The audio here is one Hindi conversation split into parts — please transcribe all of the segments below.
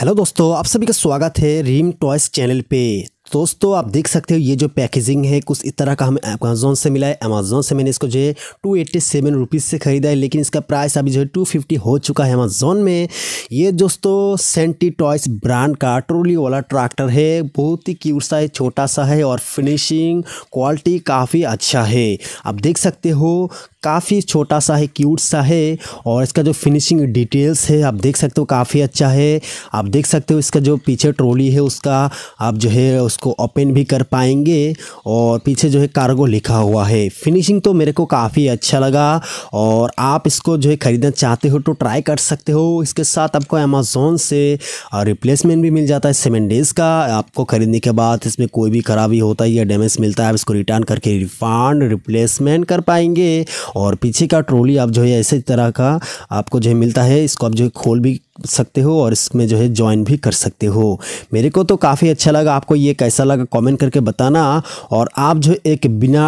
हेलो दोस्तों आप सभी का स्वागत है रीम टॉयस चैनल पे दोस्तों आप देख सकते हो ये जो पैकेजिंग है कुछ इस तरह का हमें अमेजोन से मिला है अमेजोन से मैंने इसको जो है टू एट्टी सेवन रुपीज़ से ख़रीदा है लेकिन इसका प्राइस अभी जो है टू फिफ्टी हो चुका है अमेजोन में ये दोस्तों सेंटी टॉयस ब्रांड का ट्रोली वाला ट्रैक्टर है बहुत ही क्यूट सा है छोटा सा है और फिनिशिंग क्वालिटी काफ़ी अच्छा है आप देख सकते हो काफ़ी छोटा सा है क्यूट सा है और इसका जो फिनिशिंग डिटेल्स है आप देख सकते हो काफ़ी अच्छा है आप देख सकते हो इसका जो पीछे ट्रोली है उसका आप जो है उस इसको ओपन भी कर पाएंगे और पीछे जो है कार्गो लिखा हुआ है फिनिशिंग तो मेरे को काफ़ी अच्छा लगा और आप इसको जो है ख़रीदना चाहते हो तो ट्राई कर सकते हो इसके साथ आपको अमेज़ोन से रिप्लेसमेंट भी मिल जाता है सेवन डेज़ का आपको ख़रीदने के बाद इसमें कोई भी खराबी होता है या डैमेज मिलता है आप इसको रिटर्न करके रिफंड रिप्लेसमेंट कर पाएंगे और पीछे का ट्रोली आप जो है ऐसे तरह का आपको जो है मिलता है इसको आप जो है खोल भी सकते हो और इसमें जो है ज्वाइन भी कर सकते हो मेरे को तो काफ़ी अच्छा लगा आपको ये कैसा लगा कमेंट करके बताना और आप जो एक बिना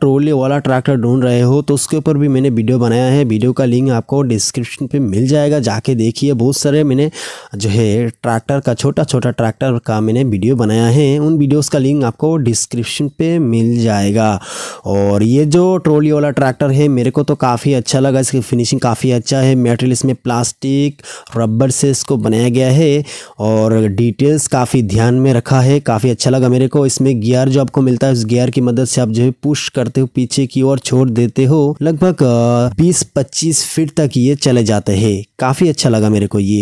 ट्रोली वाला ट्रैक्टर ढूंढ रहे हो तो उसके ऊपर भी मैंने वीडियो बनाया है वीडियो का लिंक आपको डिस्क्रिप्शन पे मिल जाएगा जाके देखिए बहुत सारे मैंने जो है ट्रैक्टर का छोटा छोटा ट्रैक्टर का मैंने वीडियो बनाया है उन वीडियोज़ का लिंक आपको डिस्क्रिप्शन पे मिल जाएगा और ये जो ट्रोली वाला ट्रैक्टर है मेरे को तो काफ़ी अच्छा लगा इसकी फिनिशिंग काफ़ी अच्छा है मेटेरियल इसमें प्लास्टिक रबर से इसको बनाया गया है और डिटेल्स काफ़ी ध्यान में रखा है काफ़ी अच्छा लगा मेरे को इसमें गियर जो आपको मिलता है उस गियर की मदद से आप जो है पुश करते हो पीछे की ओर छोड़ देते हो लगभग बीस पच्चीस फिट तक ये चले जाते हैं काफ़ी अच्छा लगा मेरे को ये